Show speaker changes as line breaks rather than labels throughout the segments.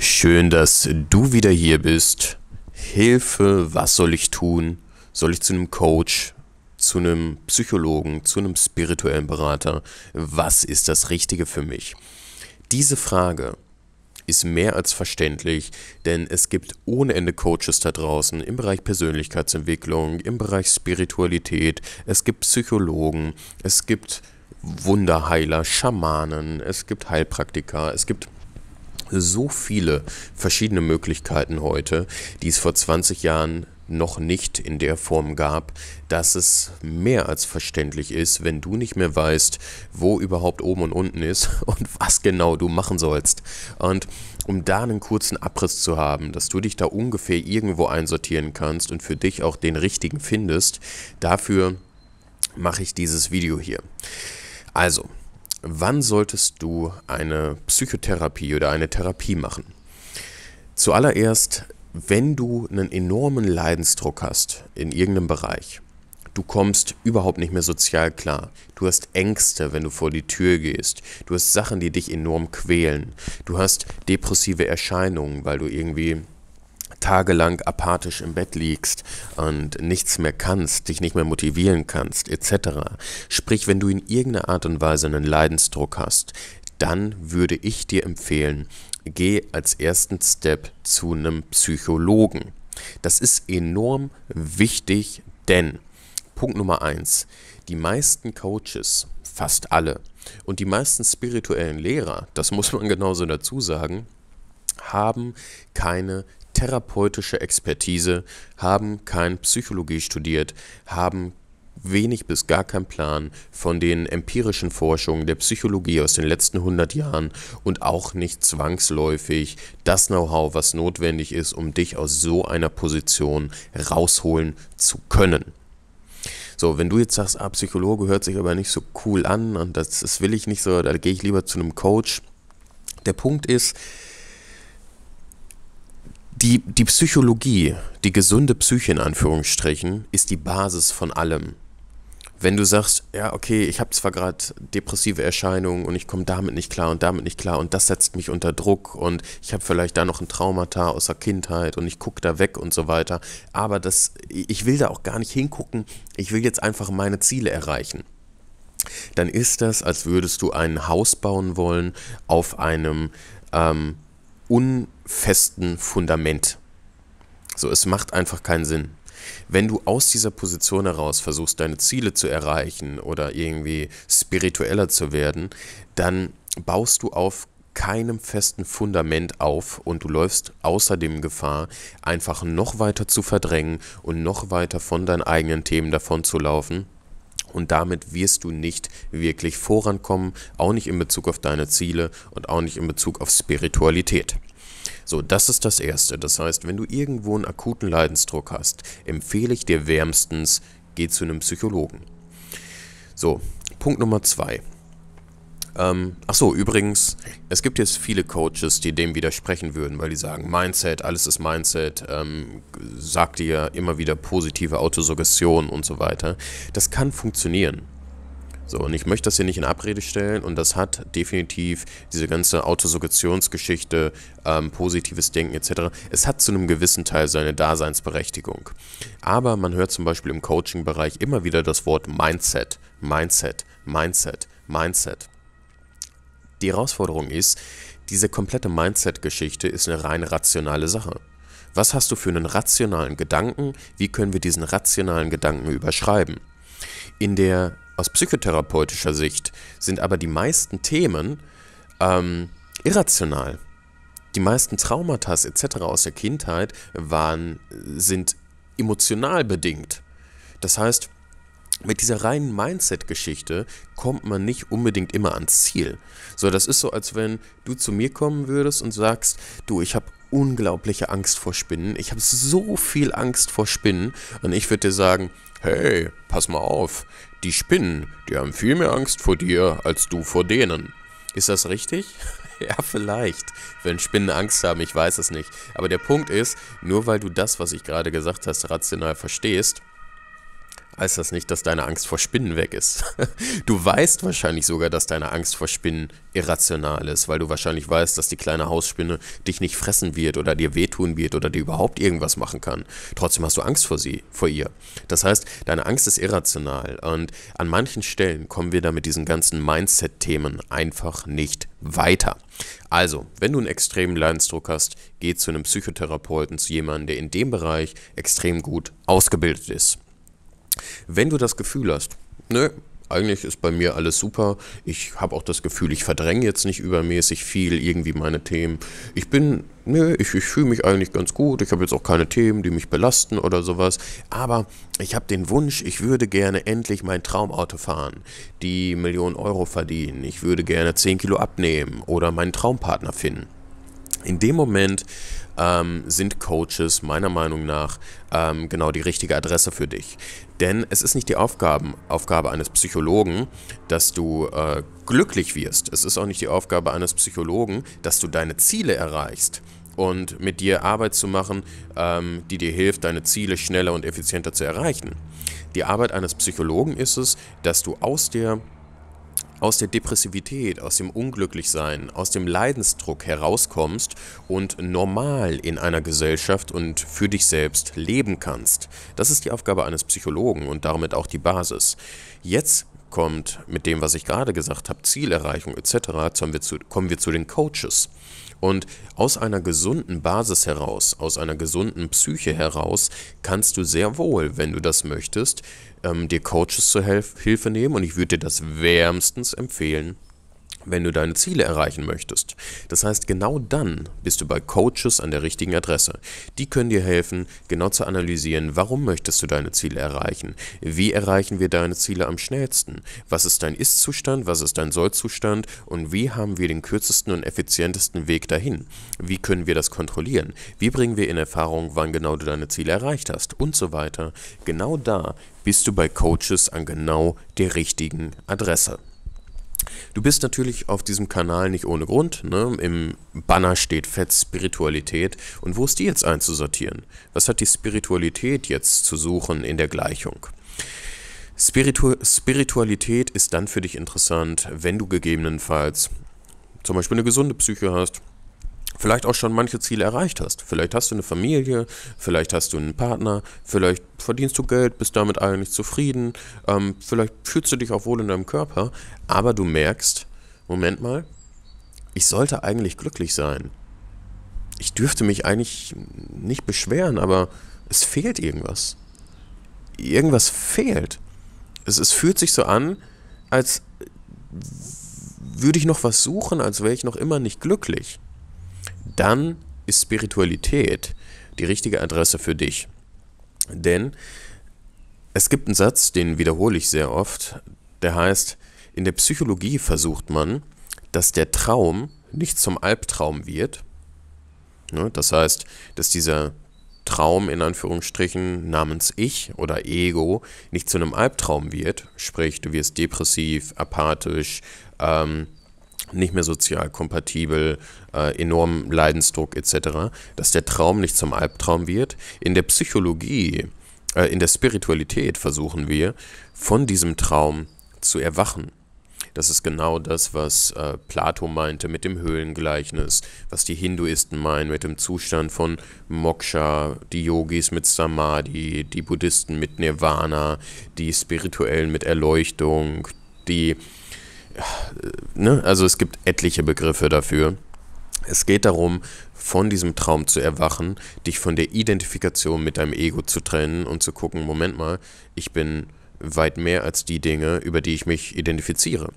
Schön, dass du wieder hier bist. Hilfe, was soll ich tun? Soll ich zu einem Coach, zu einem Psychologen, zu einem spirituellen Berater? Was ist das Richtige für mich? Diese Frage ist mehr als verständlich, denn es gibt ohne Ende Coaches da draußen im Bereich Persönlichkeitsentwicklung, im Bereich Spiritualität, es gibt Psychologen, es gibt Wunderheiler, Schamanen, es gibt Heilpraktiker, es gibt so viele verschiedene Möglichkeiten heute, die es vor 20 Jahren noch nicht in der Form gab, dass es mehr als verständlich ist, wenn du nicht mehr weißt, wo überhaupt oben und unten ist und was genau du machen sollst. Und um da einen kurzen Abriss zu haben, dass du dich da ungefähr irgendwo einsortieren kannst und für dich auch den richtigen findest, dafür mache ich dieses Video hier. Also, wann solltest du eine Psychotherapie oder eine Therapie machen? Zuallererst, wenn du einen enormen Leidensdruck hast in irgendeinem Bereich, du kommst überhaupt nicht mehr sozial klar, du hast Ängste, wenn du vor die Tür gehst, du hast Sachen, die dich enorm quälen, du hast depressive Erscheinungen, weil du irgendwie tagelang apathisch im Bett liegst und nichts mehr kannst, dich nicht mehr motivieren kannst, etc. Sprich, wenn du in irgendeiner Art und Weise einen Leidensdruck hast, dann würde ich dir empfehlen, geh als ersten Step zu einem Psychologen. Das ist enorm wichtig, denn Punkt Nummer 1, die meisten Coaches, fast alle, und die meisten spirituellen Lehrer, das muss man genauso dazu sagen, haben keine therapeutische Expertise, haben kein Psychologie studiert, haben wenig bis gar keinen Plan von den empirischen Forschungen der Psychologie aus den letzten 100 Jahren und auch nicht zwangsläufig das Know-how, was notwendig ist, um dich aus so einer Position rausholen zu können. So, wenn du jetzt sagst, ah, Psychologe hört sich aber nicht so cool an und das, das will ich nicht so, da gehe ich lieber zu einem Coach. Der Punkt ist, die, die Psychologie, die gesunde Psyche in Anführungsstrichen, ist die Basis von allem. Wenn du sagst, ja, okay, ich habe zwar gerade depressive Erscheinungen und ich komme damit nicht klar und damit nicht klar und das setzt mich unter Druck und ich habe vielleicht da noch ein Traumata aus der Kindheit und ich gucke da weg und so weiter, aber das, ich will da auch gar nicht hingucken, ich will jetzt einfach meine Ziele erreichen dann ist das, als würdest du ein Haus bauen wollen auf einem ähm, unfesten Fundament. So, es macht einfach keinen Sinn. Wenn du aus dieser Position heraus versuchst, deine Ziele zu erreichen oder irgendwie spiritueller zu werden, dann baust du auf keinem festen Fundament auf und du läufst außerdem Gefahr, einfach noch weiter zu verdrängen und noch weiter von deinen eigenen Themen davonzulaufen und damit wirst du nicht wirklich vorankommen, auch nicht in Bezug auf deine Ziele und auch nicht in Bezug auf Spiritualität. So, das ist das Erste. Das heißt, wenn du irgendwo einen akuten Leidensdruck hast, empfehle ich dir wärmstens, geh zu einem Psychologen. So, Punkt Nummer zwei. Ähm, ach so, übrigens, es gibt jetzt viele Coaches, die dem widersprechen würden, weil die sagen, Mindset, alles ist Mindset, ähm, sagt dir immer wieder positive Autosuggestion und so weiter. Das kann funktionieren. So, und ich möchte das hier nicht in Abrede stellen und das hat definitiv diese ganze Autosuggestionsgeschichte, ähm, positives Denken etc. Es hat zu einem gewissen Teil seine Daseinsberechtigung. Aber man hört zum Beispiel im Coaching-Bereich immer wieder das Wort Mindset, Mindset, Mindset, Mindset. Die Herausforderung ist, diese komplette Mindset-Geschichte ist eine rein rationale Sache. Was hast du für einen rationalen Gedanken? Wie können wir diesen rationalen Gedanken überschreiben? In der aus psychotherapeutischer Sicht sind aber die meisten Themen ähm, irrational. Die meisten Traumata etc. aus der Kindheit waren, äh, sind emotional bedingt. Das heißt, mit dieser reinen Mindset-Geschichte kommt man nicht unbedingt immer ans Ziel. So, das ist so, als wenn du zu mir kommen würdest und sagst, du, ich habe unglaubliche Angst vor Spinnen. Ich habe so viel Angst vor Spinnen. Und ich würde dir sagen, hey, pass mal auf, die Spinnen, die haben viel mehr Angst vor dir als du vor denen. Ist das richtig? ja, vielleicht. Wenn Spinnen Angst haben, ich weiß es nicht. Aber der Punkt ist, nur weil du das, was ich gerade gesagt hast, rational verstehst, heißt das nicht, dass deine Angst vor Spinnen weg ist. Du weißt wahrscheinlich sogar, dass deine Angst vor Spinnen irrational ist, weil du wahrscheinlich weißt, dass die kleine Hausspinne dich nicht fressen wird oder dir wehtun wird oder dir überhaupt irgendwas machen kann. Trotzdem hast du Angst vor sie, vor ihr. Das heißt, deine Angst ist irrational und an manchen Stellen kommen wir da mit diesen ganzen Mindset-Themen einfach nicht weiter. Also, wenn du einen extremen Leidensdruck hast, geh zu einem Psychotherapeuten, zu jemandem, der in dem Bereich extrem gut ausgebildet ist. Wenn du das Gefühl hast, nö, ne, eigentlich ist bei mir alles super. Ich habe auch das Gefühl, ich verdränge jetzt nicht übermäßig viel irgendwie meine Themen. Ich bin, ne, ich, ich fühle mich eigentlich ganz gut. Ich habe jetzt auch keine Themen, die mich belasten oder sowas. Aber ich habe den Wunsch, ich würde gerne endlich mein Traumauto fahren, die Millionen Euro verdienen. Ich würde gerne 10 Kilo abnehmen oder meinen Traumpartner finden. In dem Moment ähm, sind Coaches meiner Meinung nach ähm, genau die richtige Adresse für dich. Denn es ist nicht die Aufgaben, Aufgabe eines Psychologen, dass du äh, glücklich wirst. Es ist auch nicht die Aufgabe eines Psychologen, dass du deine Ziele erreichst und mit dir Arbeit zu machen, ähm, die dir hilft, deine Ziele schneller und effizienter zu erreichen. Die Arbeit eines Psychologen ist es, dass du aus der aus der Depressivität, aus dem Unglücklichsein, aus dem Leidensdruck herauskommst und normal in einer Gesellschaft und für dich selbst leben kannst. Das ist die Aufgabe eines Psychologen und damit auch die Basis. Jetzt kommt mit dem, was ich gerade gesagt habe, Zielerreichung etc., kommen wir zu, kommen wir zu den Coaches. Und aus einer gesunden Basis heraus, aus einer gesunden Psyche heraus, kannst du sehr wohl, wenn du das möchtest, ähm, dir Coaches zur Hilfe nehmen. Und ich würde dir das wärmstens empfehlen wenn du deine Ziele erreichen möchtest. Das heißt, genau dann bist du bei Coaches an der richtigen Adresse. Die können dir helfen, genau zu analysieren, warum möchtest du deine Ziele erreichen? Wie erreichen wir deine Ziele am schnellsten? Was ist dein Ist-Zustand? Was ist dein Soll-Zustand? Und wie haben wir den kürzesten und effizientesten Weg dahin? Wie können wir das kontrollieren? Wie bringen wir in Erfahrung, wann genau du deine Ziele erreicht hast? Und so weiter. Genau da bist du bei Coaches an genau der richtigen Adresse. Du bist natürlich auf diesem Kanal nicht ohne Grund. Ne? Im Banner steht Fett Spiritualität. Und wo ist die jetzt einzusortieren? Was hat die Spiritualität jetzt zu suchen in der Gleichung? Spiritu Spiritualität ist dann für dich interessant, wenn du gegebenenfalls zum Beispiel eine gesunde Psyche hast, vielleicht auch schon manche Ziele erreicht hast. Vielleicht hast du eine Familie, vielleicht hast du einen Partner, vielleicht verdienst du Geld, bist damit eigentlich zufrieden, ähm, vielleicht fühlst du dich auch wohl in deinem Körper, aber du merkst, Moment mal, ich sollte eigentlich glücklich sein. Ich dürfte mich eigentlich nicht beschweren, aber es fehlt irgendwas. Irgendwas fehlt. Es, es fühlt sich so an, als würde ich noch was suchen, als wäre ich noch immer nicht glücklich dann ist Spiritualität die richtige Adresse für dich. Denn es gibt einen Satz, den wiederhole ich sehr oft, der heißt, in der Psychologie versucht man, dass der Traum nicht zum Albtraum wird. Ne, das heißt, dass dieser Traum in Anführungsstrichen namens Ich oder Ego nicht zu einem Albtraum wird. Sprich, du wirst depressiv, apathisch, ähm, nicht mehr sozial kompatibel, äh, enormen Leidensdruck etc., dass der Traum nicht zum Albtraum wird. In der Psychologie, äh, in der Spiritualität versuchen wir, von diesem Traum zu erwachen. Das ist genau das, was äh, Plato meinte mit dem Höhlengleichnis, was die Hinduisten meinen mit dem Zustand von Moksha, die Yogis mit Samadhi, die Buddhisten mit Nirvana, die Spirituellen mit Erleuchtung, die ne? also es gibt etliche Begriffe dafür. Es geht darum, von diesem Traum zu erwachen, dich von der Identifikation mit deinem Ego zu trennen und zu gucken, Moment mal, ich bin weit mehr als die Dinge, über die ich mich identifiziere.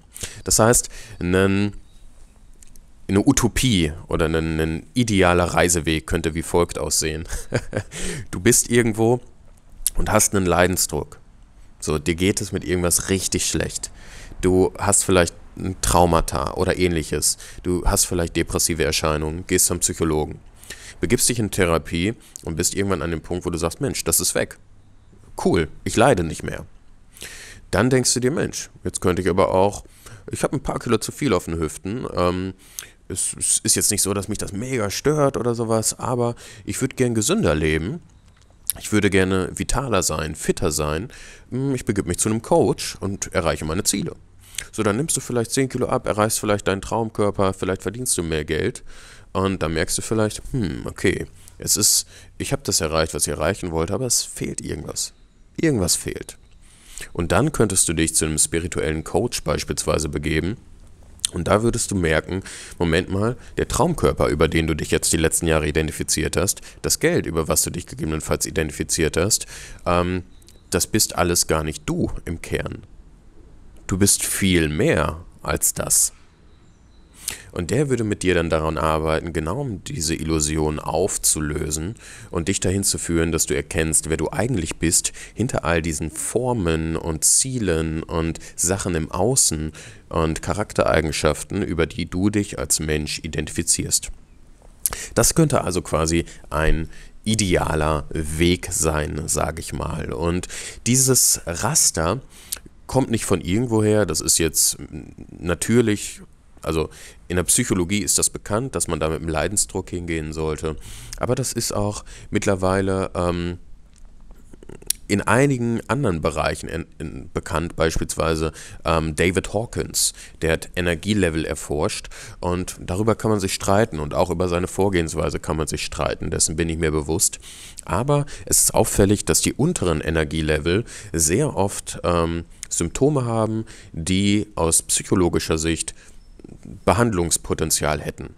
Das heißt, einen, eine Utopie oder ein, ein idealer Reiseweg könnte wie folgt aussehen. du bist irgendwo und hast einen Leidensdruck. So, dir geht es mit irgendwas richtig schlecht. Du hast vielleicht ein Traumata oder ähnliches. Du hast vielleicht depressive Erscheinungen, gehst zum Psychologen, begibst dich in Therapie und bist irgendwann an dem Punkt, wo du sagst, Mensch, das ist weg. Cool, ich leide nicht mehr. Dann denkst du dir, Mensch, jetzt könnte ich aber auch, ich habe ein paar Kilo zu viel auf den Hüften. Ähm, es, es ist jetzt nicht so, dass mich das mega stört oder sowas, aber ich würde gern gesünder leben. Ich würde gerne vitaler sein, fitter sein. Hm, ich begib mich zu einem Coach und erreiche meine Ziele. So, dann nimmst du vielleicht 10 Kilo ab, erreichst vielleicht deinen Traumkörper, vielleicht verdienst du mehr Geld und dann merkst du vielleicht, hm, okay, es ist, ich habe das erreicht, was ich erreichen wollte, aber es fehlt irgendwas. Irgendwas fehlt. Und dann könntest du dich zu einem spirituellen Coach beispielsweise begeben und da würdest du merken, Moment mal, der Traumkörper, über den du dich jetzt die letzten Jahre identifiziert hast, das Geld, über was du dich gegebenenfalls identifiziert hast, ähm, das bist alles gar nicht du im Kern du bist viel mehr als das. Und der würde mit dir dann daran arbeiten, genau um diese Illusion aufzulösen und dich dahin zu führen, dass du erkennst, wer du eigentlich bist, hinter all diesen Formen und Zielen und Sachen im Außen und Charaktereigenschaften, über die du dich als Mensch identifizierst. Das könnte also quasi ein idealer Weg sein, sage ich mal. Und dieses Raster kommt nicht von irgendwoher, das ist jetzt natürlich, also in der Psychologie ist das bekannt, dass man da mit dem Leidensdruck hingehen sollte, aber das ist auch mittlerweile... Ähm, in einigen anderen Bereichen in, in, bekannt, beispielsweise ähm, David Hawkins, der hat Energielevel erforscht und darüber kann man sich streiten und auch über seine Vorgehensweise kann man sich streiten, dessen bin ich mir bewusst. Aber es ist auffällig, dass die unteren Energielevel sehr oft ähm, Symptome haben, die aus psychologischer Sicht Behandlungspotenzial hätten.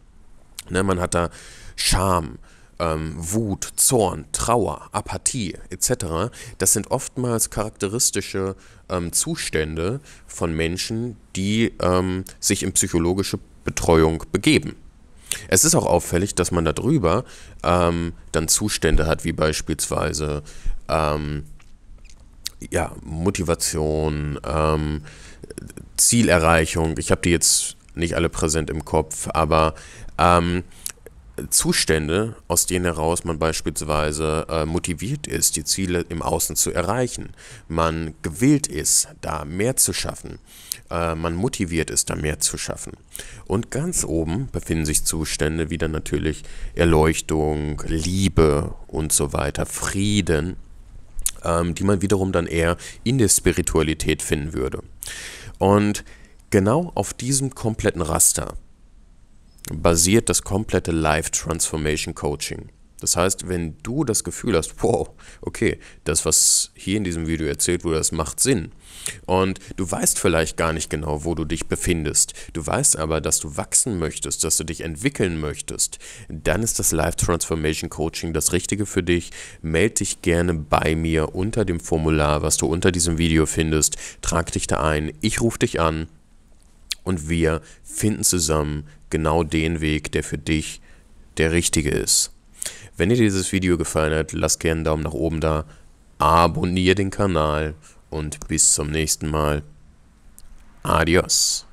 Ne, man hat da Scham, ähm, Wut, Zorn, Trauer, Apathie etc., das sind oftmals charakteristische ähm, Zustände von Menschen, die ähm, sich in psychologische Betreuung begeben. Es ist auch auffällig, dass man darüber ähm, dann Zustände hat, wie beispielsweise ähm, ja, Motivation, ähm, Zielerreichung. Ich habe die jetzt nicht alle präsent im Kopf, aber ähm, Zustände, aus denen heraus man beispielsweise äh, motiviert ist, die Ziele im Außen zu erreichen, man gewillt ist, da mehr zu schaffen, äh, man motiviert ist, da mehr zu schaffen. Und ganz oben befinden sich Zustände wie dann natürlich Erleuchtung, Liebe und so weiter, Frieden, ähm, die man wiederum dann eher in der Spiritualität finden würde. Und genau auf diesem kompletten Raster basiert das komplette Life Transformation Coaching. Das heißt, wenn du das Gefühl hast, wow, okay, das, was hier in diesem Video erzählt wurde, das macht Sinn. Und du weißt vielleicht gar nicht genau, wo du dich befindest. Du weißt aber, dass du wachsen möchtest, dass du dich entwickeln möchtest. Dann ist das Life Transformation Coaching das Richtige für dich. Meld dich gerne bei mir unter dem Formular, was du unter diesem Video findest. Trag dich da ein. Ich rufe dich an und wir finden zusammen genau den Weg, der für dich der richtige ist. Wenn dir dieses Video gefallen hat, lass gerne einen Daumen nach oben da, abonniere den Kanal und bis zum nächsten Mal. Adios.